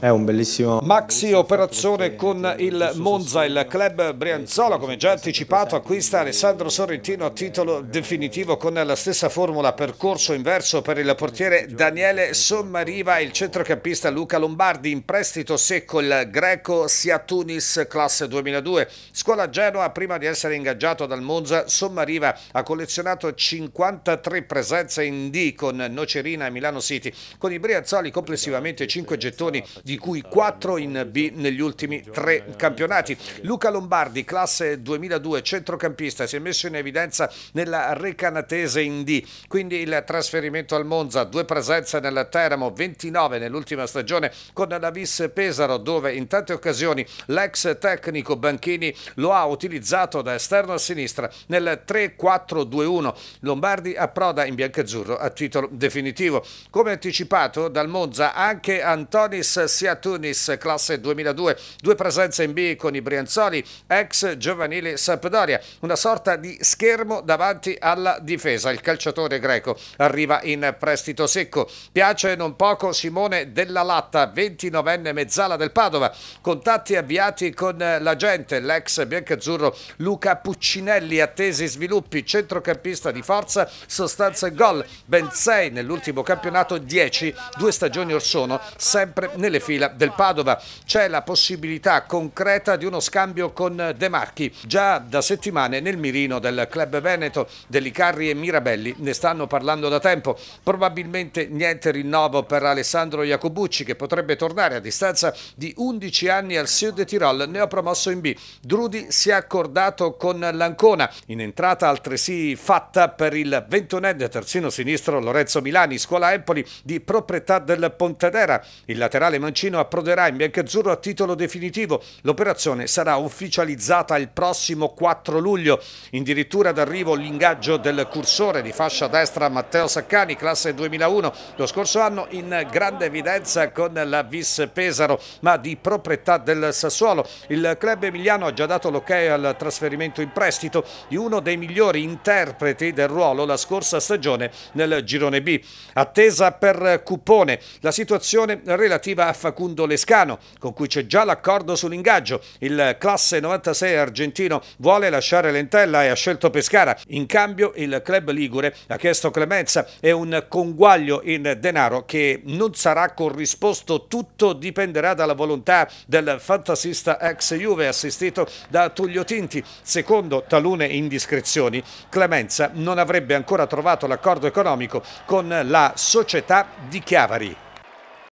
È un bellissimo... Maxi operazione con il Monza, il club Brianzola come già anticipato acquista Alessandro Sorrentino a titolo definitivo con la stessa formula percorso inverso per il portiere Daniele Sommariva e il centrocampista Luca Lombardi in prestito secco il greco Siatunis classe 2002. Scuola Genoa prima di essere ingaggiato dal Monza Sommariva ha collezionato 53 presenze in D con Nocerina e Milano City con i Brianzoli complessivamente 5 gettoni di cui 4 in B negli ultimi tre campionati. Luca Lombardi, classe 2002, centrocampista, si è messo in evidenza nella Recanatese in D, quindi il trasferimento al Monza, due presenze nella Teramo, 29 nell'ultima stagione con la Vis Pesaro, dove in tante occasioni l'ex tecnico Banchini lo ha utilizzato da esterno a sinistra nel 3-4-2-1. Lombardi approda in biancazzurro a titolo definitivo. Come anticipato dal Monza anche Antonis Alessia Tunis, classe 2002, due presenze in B con i Brianzoli, ex giovanili Sampdoria, una sorta di schermo davanti alla difesa. Il calciatore greco arriva in prestito secco. Piace non poco Simone Della Latta, 29enne mezzala del Padova. Contatti avviati con la gente, l'ex biancazzurro Luca Puccinelli, attesi sviluppi, centrocampista di forza, sostanza e gol, ben 6 nell'ultimo campionato, 10 due stagioni or sono, sempre nelle fila del Padova. C'è la possibilità concreta di uno scambio con De Marchi. Già da settimane nel mirino del club veneto dell'Icarri e Mirabelli ne stanno parlando da tempo. Probabilmente niente rinnovo per Alessandro Jacobucci che potrebbe tornare a distanza di 11 anni al Sud Tirol, ne ho promosso in B. Drudi si è accordato con l'Ancona, in entrata altresì fatta per il ventunenne terzino sinistro Lorenzo Milani, scuola Empoli di proprietà del Pontedera. Il laterale mancino Mancino approderà in biancazzurro a titolo definitivo. L'operazione sarà ufficializzata il prossimo 4 luglio. Addirittura d'arrivo l'ingaggio del cursore di fascia destra Matteo Saccani, classe 2001, lo scorso anno in grande evidenza con la Vis Pesaro, ma di proprietà del Sassuolo. Il club emiliano ha già dato l'ok al trasferimento in prestito di uno dei migliori interpreti del ruolo la scorsa stagione nel girone B. Attesa per Cupone la situazione relativa a Facundo Lescano, con cui c'è già l'accordo sull'ingaggio. Il classe 96 argentino vuole lasciare Lentella e ha scelto Pescara. In cambio il club Ligure ha chiesto clemenza e un conguaglio in denaro che non sarà corrisposto. Tutto dipenderà dalla volontà del fantasista ex Juve assistito da Tullio Tinti. Secondo talune indiscrezioni, Clemenza non avrebbe ancora trovato l'accordo economico con la società di Chiavari.